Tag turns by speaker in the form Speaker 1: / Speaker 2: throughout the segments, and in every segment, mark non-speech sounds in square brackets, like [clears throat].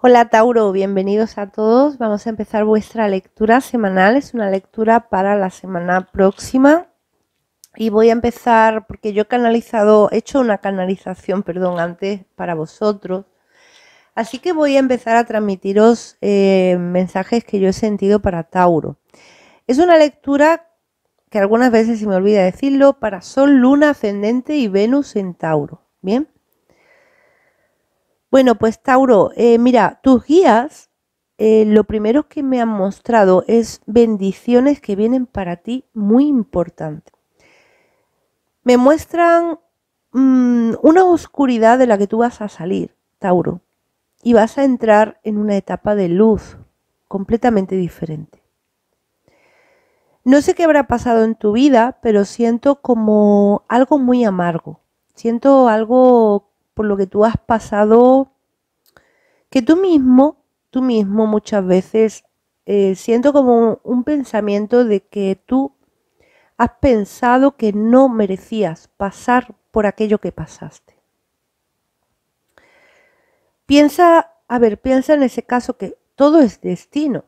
Speaker 1: Hola Tauro, bienvenidos a todos. Vamos a empezar vuestra lectura semanal. Es una lectura para la semana próxima. Y voy a empezar porque yo he canalizado, he hecho una canalización, perdón, antes para vosotros. Así que voy a empezar a transmitiros eh, mensajes que yo he sentido para Tauro. Es una lectura que algunas veces se me olvida decirlo, para Sol, Luna, Ascendente y Venus en Tauro. Bien. Bueno, pues Tauro, eh, mira, tus guías, eh, lo primero que me han mostrado es bendiciones que vienen para ti muy importantes. Me muestran mm, una oscuridad de la que tú vas a salir, Tauro, y vas a entrar en una etapa de luz completamente diferente. No sé qué habrá pasado en tu vida, pero siento como algo muy amargo. Siento algo por lo que tú has pasado, que tú mismo, tú mismo muchas veces eh, siento como un, un pensamiento de que tú has pensado que no merecías pasar por aquello que pasaste. Piensa, a ver, piensa en ese caso que todo es destino.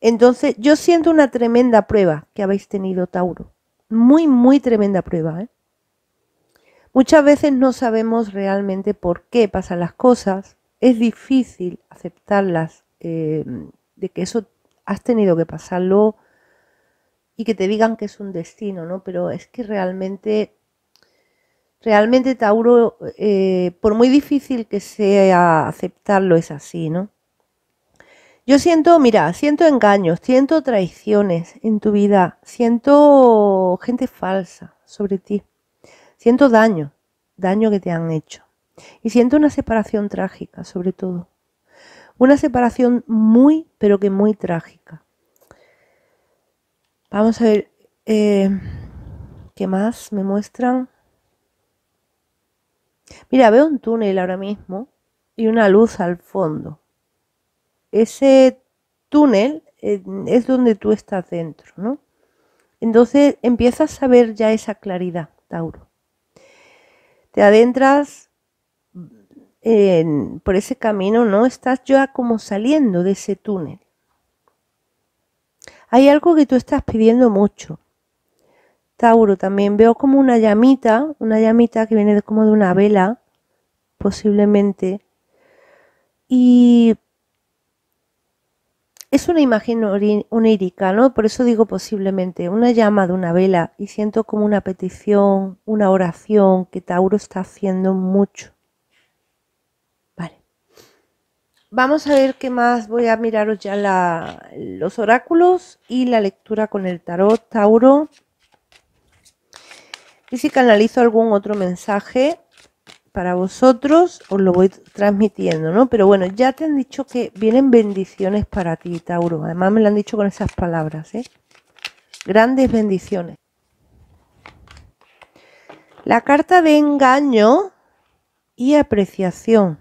Speaker 1: Entonces, yo siento una tremenda prueba que habéis tenido, Tauro. Muy, muy tremenda prueba. ¿eh? Muchas veces no sabemos realmente por qué pasan las cosas. Es difícil aceptarlas, eh, de que eso has tenido que pasarlo y que te digan que es un destino, ¿no? Pero es que realmente, realmente Tauro, eh, por muy difícil que sea aceptarlo, es así, ¿no? Yo siento, mira, siento engaños, siento traiciones en tu vida, siento gente falsa sobre ti. Siento daño, daño que te han hecho. Y siento una separación trágica, sobre todo. Una separación muy, pero que muy trágica. Vamos a ver eh, qué más me muestran. Mira, veo un túnel ahora mismo y una luz al fondo. Ese túnel eh, es donde tú estás dentro, ¿no? Entonces empiezas a ver ya esa claridad, Tauro te adentras por ese camino, ¿no? Estás ya como saliendo de ese túnel. Hay algo que tú estás pidiendo mucho. Tauro, también veo como una llamita, una llamita que viene como de una vela, posiblemente. Y es una imagen onírica, ¿no? Por eso digo posiblemente una llama de una vela y siento como una petición, una oración que Tauro está haciendo mucho. Vale. Vamos a ver qué más. Voy a miraros ya los oráculos y la lectura con el tarot Tauro. Y si canalizo algún otro mensaje para vosotros os lo voy transmitiendo, ¿no? Pero bueno, ya te han dicho que vienen bendiciones para ti, Tauro. Además me lo han dicho con esas palabras, ¿eh? Grandes bendiciones. La carta de engaño y apreciación.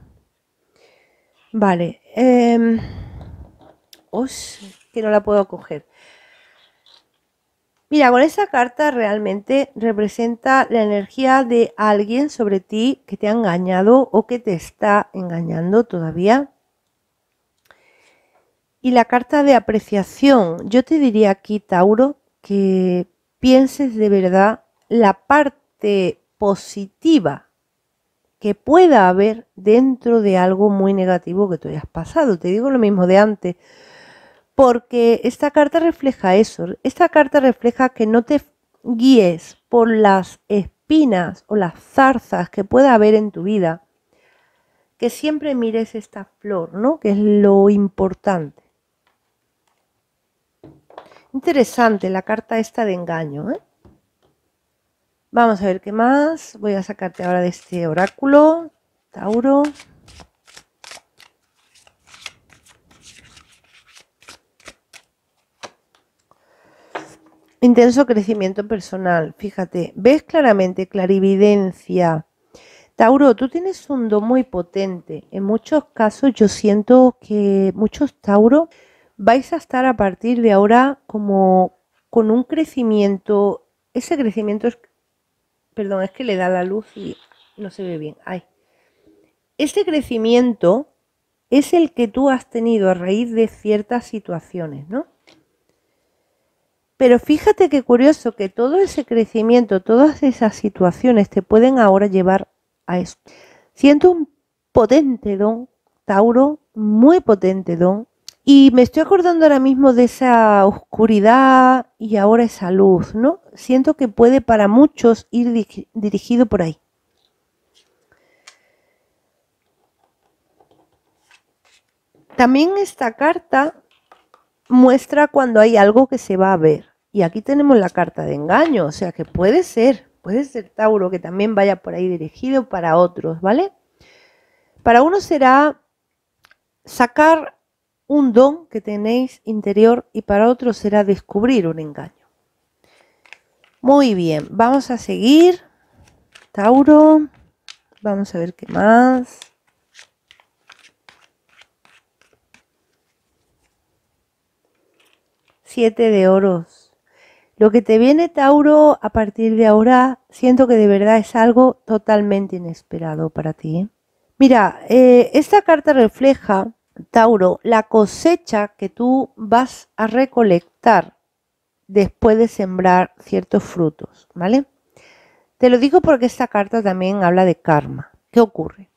Speaker 1: Vale. Em, os, que no la puedo coger. Mira, con esa carta realmente representa la energía de alguien sobre ti que te ha engañado o que te está engañando todavía. Y la carta de apreciación, yo te diría aquí, Tauro, que pienses de verdad la parte positiva que pueda haber dentro de algo muy negativo que tú hayas pasado. Te digo lo mismo de antes porque esta carta refleja eso. Esta carta refleja que no te guíes por las espinas o las zarzas que pueda haber en tu vida, que siempre mires esta flor, ¿no? Que es lo importante. Interesante la carta esta de engaño, ¿eh? Vamos a ver qué más. Voy a sacarte ahora de este oráculo, Tauro. Intenso crecimiento personal, fíjate, ves claramente clarividencia. Tauro, tú tienes un don muy potente. En muchos casos yo siento que muchos Tauro vais a estar a partir de ahora como con un crecimiento, ese crecimiento es, perdón, es que le da la luz y no se ve bien. Ay. Ese crecimiento es el que tú has tenido a raíz de ciertas situaciones, ¿no? Pero fíjate qué curioso que todo ese crecimiento, todas esas situaciones te pueden ahora llevar a esto. Siento un potente don, Tauro, muy potente don. Y me estoy acordando ahora mismo de esa oscuridad y ahora esa luz, ¿no? Siento que puede para muchos ir dirigido por ahí. También esta carta muestra cuando hay algo que se va a ver. Y aquí tenemos la carta de engaño, o sea que puede ser, puede ser Tauro que también vaya por ahí dirigido para otros, ¿vale? Para uno será sacar un don que tenéis interior y para otro será descubrir un engaño. Muy bien, vamos a seguir. Tauro, vamos a ver qué más. siete de oros. Lo que te viene, Tauro, a partir de ahora, siento que de verdad es algo totalmente inesperado para ti. ¿eh? Mira, eh, esta carta refleja, Tauro, la cosecha que tú vas a recolectar después de sembrar ciertos frutos, ¿vale? Te lo digo porque esta carta también habla de karma. ¿Qué ocurre?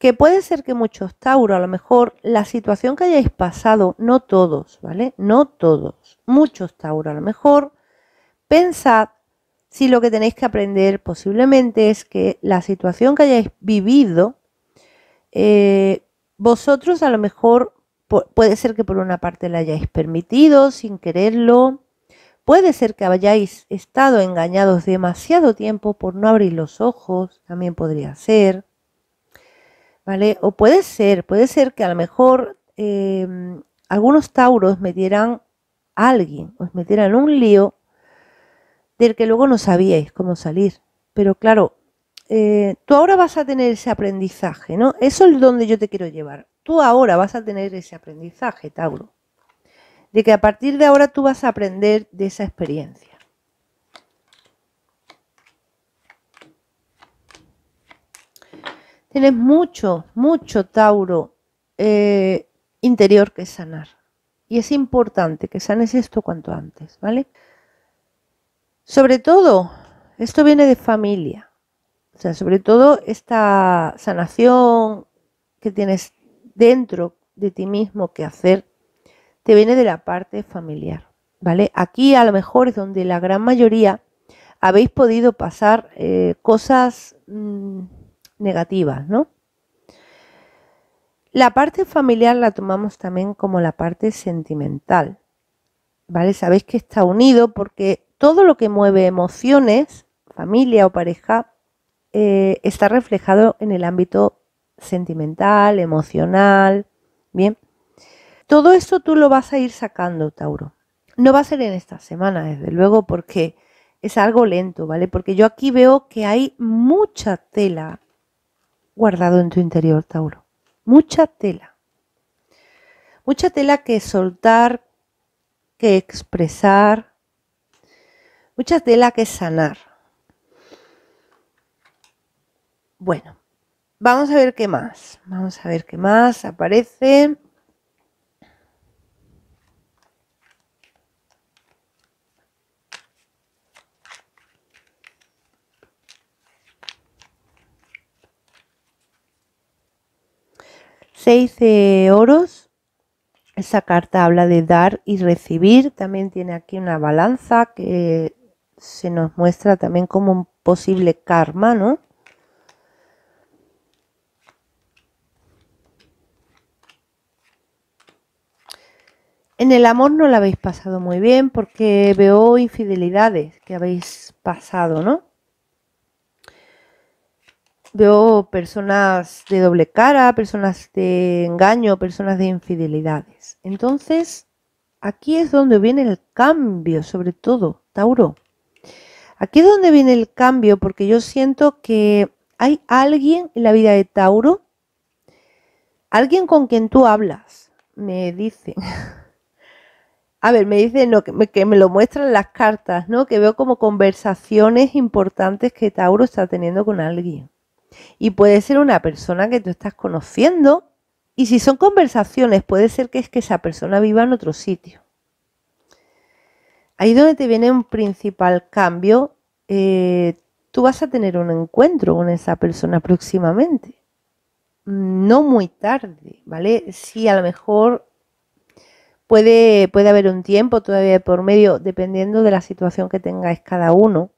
Speaker 1: que puede ser que muchos Tauro, a lo mejor la situación que hayáis pasado, no todos, ¿vale? No todos, muchos Tauro, a lo mejor pensad si lo que tenéis que aprender posiblemente es que la situación que hayáis vivido, eh, vosotros a lo mejor puede ser que por una parte la hayáis permitido sin quererlo, puede ser que hayáis estado engañados demasiado tiempo por no abrir los ojos, también podría ser o puede ser, puede ser que a lo mejor em, algunos tauros metieran a alguien, os metieran un lío del que luego no sabíais cómo salir. Pero claro, eh, tú ahora vas a tener ese aprendizaje, ¿no? Eso es donde yo te quiero llevar. Tú ahora vas a tener ese aprendizaje, Tauro. De que a partir de ahora tú vas a aprender de esa experiencia. Tienes mucho, mucho Tauro eh, interior que sanar. Y es importante que sanes esto cuanto antes, ¿vale? Sobre todo, esto viene de familia. O sea, sobre todo esta sanación que tienes dentro de ti mismo que hacer, te viene de la parte familiar, ¿vale? Aquí a lo mejor es donde la gran mayoría habéis podido pasar eh, cosas... Mm, negativas, ¿no? La parte familiar la tomamos también como la parte sentimental, ¿vale? Sabéis que está unido porque todo lo que mueve emociones, familia o pareja, eh, está reflejado en el ámbito sentimental, emocional, ¿bien? Todo eso tú lo vas a ir sacando, Tauro. No va a ser en esta semana, desde luego, porque es algo lento, ¿vale? Porque yo aquí veo que hay mucha tela guardado en tu interior, Tauro. Mucha tela. Mucha tela que soltar, que expresar. Mucha tela que sanar. Bueno, vamos a ver qué más. Vamos a ver qué más aparece. seis de oros. Esa carta habla de dar y recibir. También tiene aquí una balanza que se nos muestra también como un posible karma, ¿no? En el amor no la habéis pasado muy bien porque veo infidelidades que habéis pasado, ¿no? Veo personas de doble cara, personas de engaño, personas de infidelidades. Entonces, aquí es donde viene el cambio, sobre todo, Tauro. Aquí es donde viene el cambio, porque yo siento que hay alguien en la vida de Tauro, alguien con quien tú hablas, me dicen. [laughs] A ver, me dicen que, me, que me lo muestran las cartas, ¿no? Que veo como conversaciones importantes que Tauro está teniendo con alguien. Y puede ser una persona que tú estás conociendo. Y si son conversaciones, puede ser que es que esa persona viva en otro sitio. Ahí donde te viene un principal cambio, eh, tú vas a tener un encuentro con esa persona próximamente. No muy tarde, ¿vale? Sí, a lo mejor puede, puede haber un tiempo todavía por medio, dependiendo de la situación que tengáis cada uno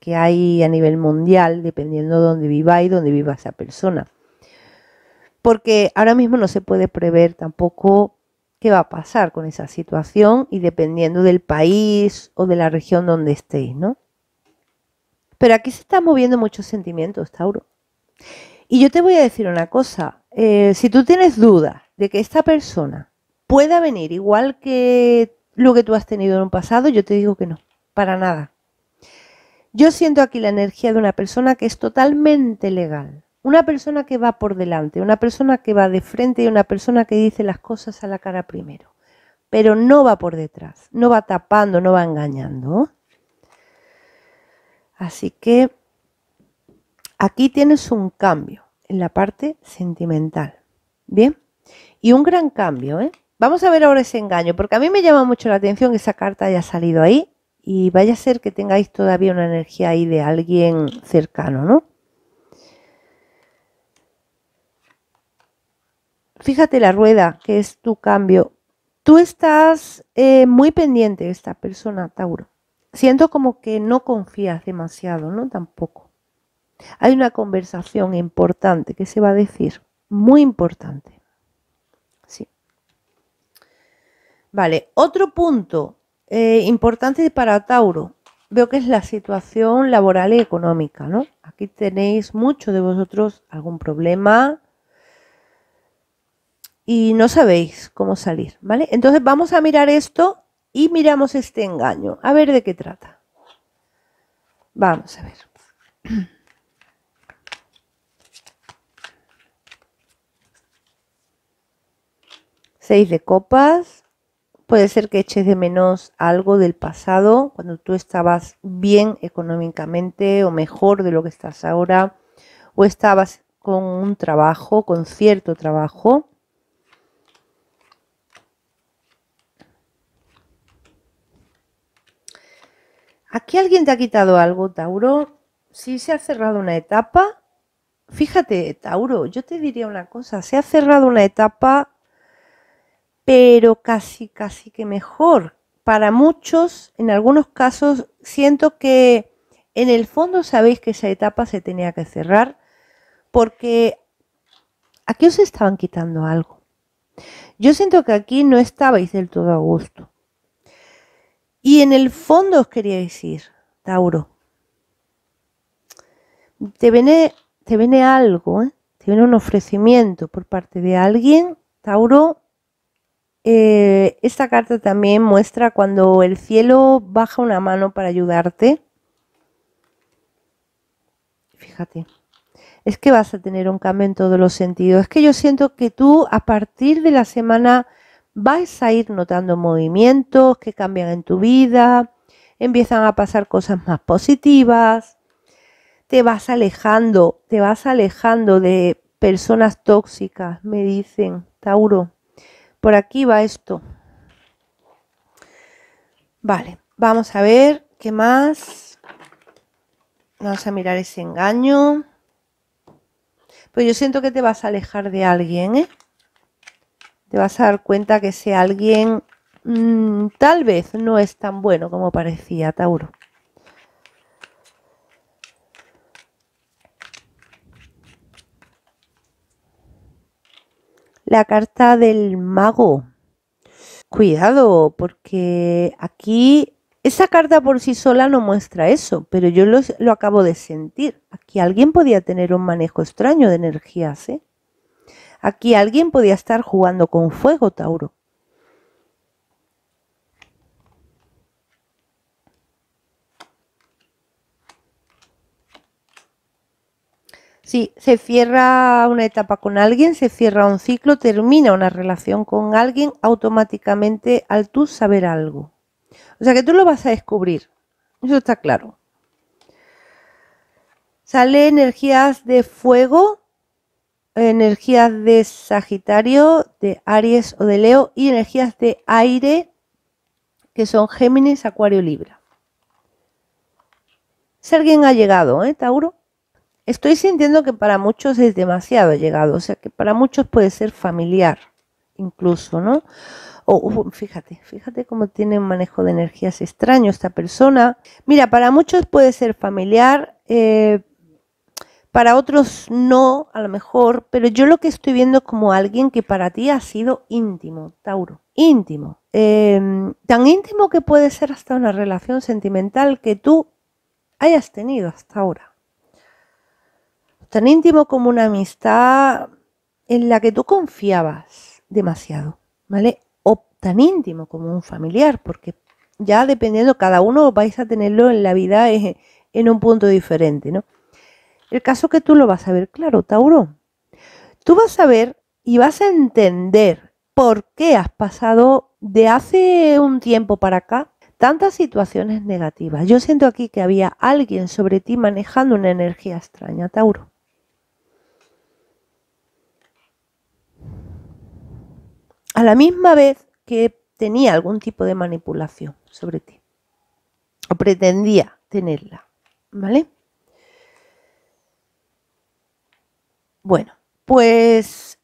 Speaker 1: que hay a nivel mundial, dependiendo de dónde viva y dónde viva esa persona. Porque ahora mismo no se puede prever tampoco qué va a pasar con esa situación y dependiendo del país o de la región donde estéis, ¿no? Pero aquí se están moviendo muchos sentimientos, Tauro. Y yo te voy a decir una cosa, eh, si tú tienes duda de que esta persona pueda venir igual que lo que tú has tenido en un pasado, yo te digo que no, para nada. Yo siento aquí la energía de una persona que es totalmente legal, una persona que va por delante, una persona que va de frente y una persona que dice las cosas a la cara primero, pero no va por detrás, no va tapando, no va engañando. Así que aquí tienes un cambio en la parte sentimental, ¿bien? Y un gran cambio, ¿eh? Vamos a ver ahora ese engaño, porque a mí me llama mucho la atención que esa carta haya salido ahí y vaya a ser que tengáis todavía una energía ahí de alguien cercano, ¿no? Fíjate la rueda, que es tu cambio. Tú estás eh, muy pendiente de esta persona, Tauro. Siento como que no confías demasiado, ¿no? Tampoco. Hay una conversación importante que se va a decir, muy importante. Sí. Vale, otro punto eh, importante para Tauro, veo que es la situación laboral y económica, ¿no? Aquí tenéis muchos de vosotros algún problema y no sabéis cómo salir, ¿vale? Entonces vamos a mirar esto y miramos este engaño, a ver de qué trata. Vamos a ver. [clears throat] Seis de copas. Puede ser que eches de menos algo del pasado, cuando tú estabas bien económicamente o mejor de lo que estás ahora, o estabas con un trabajo, con cierto trabajo. Aquí alguien te ha quitado algo, Tauro. Si se ha cerrado una etapa, fíjate, Tauro, yo te diría una cosa, se ha cerrado una etapa pero casi, casi que mejor. Para muchos, en algunos casos, siento que en el fondo sabéis que esa etapa se tenía que cerrar porque aquí os estaban quitando algo. Yo siento que aquí no estabais del todo a gusto. Y en el fondo os quería decir Tauro. Te viene, te viene algo, tiene ¿eh? te viene un ofrecimiento por parte de alguien, Tauro, eh, esta carta también muestra cuando el cielo baja una mano para ayudarte. Fíjate, es que vas a tener un cambio en todos los sentidos. Es que yo siento que tú a partir de la semana vas a ir notando movimientos que cambian en tu vida, empiezan a pasar cosas más positivas, te vas alejando, te vas alejando de personas tóxicas, me dicen, Tauro. Por aquí va esto. Vale, vamos a ver qué más. Vamos a mirar ese engaño. Pues yo siento que te vas a alejar de alguien, ¿eh? Te vas a dar cuenta que ese alguien mm, tal vez no es tan bueno como parecía, Tauro. la carta del mago. Cuidado, porque aquí esa carta por sí sola no muestra eso, pero yo lo, acabo de sentir. Aquí alguien podía tener un manejo extraño de energías, ¿eh? Aquí alguien podía estar jugando con fuego, Tauro. Sí, se cierra una etapa con alguien, se cierra un ciclo, termina una relación con alguien, automáticamente al tú saber algo. O sea que tú lo vas a descubrir, eso está claro. Sale energías de fuego, energías de Sagitario, de Aries o de Leo y energías de aire que son Géminis, Acuario, Libra. Si alguien ha llegado, ¿eh, Tauro? Estoy sintiendo que para muchos es demasiado llegado, o sea que para muchos puede ser familiar incluso, ¿no? O fíjate, fíjate cómo tiene un manejo de energías extraño esta persona. Mira, para muchos puede ser familiar, eh, para otros no, a lo mejor, pero yo lo que estoy viendo es como alguien que para ti ha sido íntimo, Tauro, íntimo. Em, tan íntimo que puede ser hasta una relación sentimental que tú hayas tenido hasta ahora tan íntimo como una amistad en la que tú confiabas demasiado, ¿vale? O tan íntimo como un familiar, porque ya dependiendo, cada uno vais a tenerlo en la vida eh, en, un punto diferente, ¿no? El caso que tú lo vas a ver claro, Tauro. Tú vas a ver y vas a entender por qué has pasado de hace un tiempo para acá tantas situaciones negativas. Yo siento aquí que había alguien sobre ti manejando una energía extraña, Tauro. a la misma vez que tenía algún tipo de manipulación sobre ti, o pretendía tenerla, ¿vale? Bueno, pues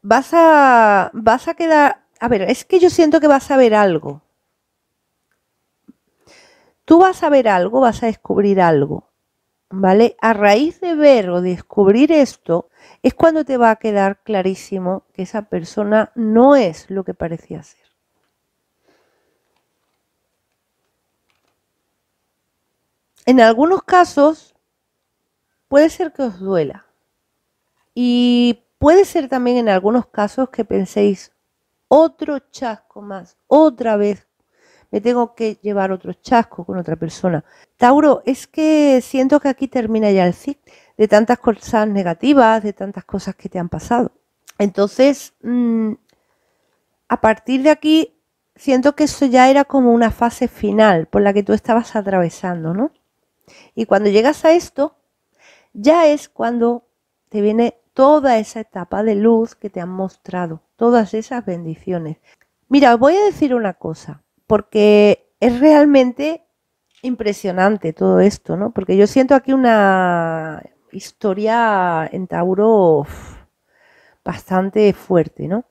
Speaker 1: vas a, vas a quedar, a ver, es que yo siento que vas a ver algo. Tú vas a ver algo, vas a descubrir algo. ¿vale? A raíz de ver o descubrir esto, es cuando te va a quedar clarísimo que esa persona no es lo que parecía ser. En algunos casos puede ser que os duela y puede ser también en algunos casos que penséis otro chasco más, otra vez me tengo que llevar otro chasco con otra persona. Tauro, es que siento que aquí termina ya el ciclo de tantas cosas negativas, de tantas cosas que te han pasado. Entonces, mm, a partir de aquí, siento que eso ya era como una fase final por la que tú estabas atravesando, ¿no? Y cuando llegas a esto, ya es cuando te viene toda esa etapa de luz que te han mostrado, todas esas bendiciones. Mira, os voy a decir una cosa porque es realmente impresionante todo esto, ¿no? Porque yo siento aquí una historia en Tauro bastante fuerte, ¿no?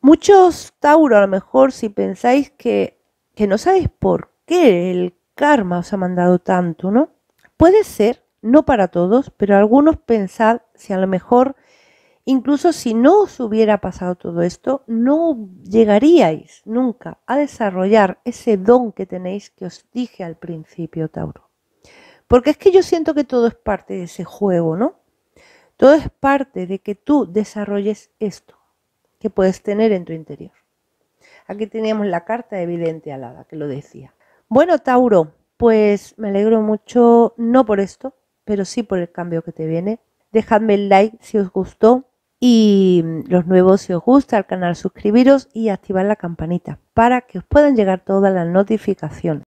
Speaker 1: Muchos Tauro, a lo mejor, si pensáis que, que no sabéis por qué el karma os ha mandado tanto, ¿no? Puede ser, no para todos, pero algunos pensad si a lo mejor Incluso si no os hubiera pasado todo esto, no llegaríais nunca a desarrollar ese don que tenéis que os dije al principio, Tauro. Porque es que yo siento que todo es parte de ese juego, ¿no? Todo es parte de que tú desarrolles esto que puedes tener en tu interior. Aquí teníamos la carta evidente alada que lo decía. Bueno, Tauro, pues me alegro mucho, no por esto, pero sí por el cambio que te viene. Dejadme el like si os gustó, y mm, los nuevos, si os gusta el canal, suscribiros y activar la campanita para que os puedan llegar todas las notificaciones.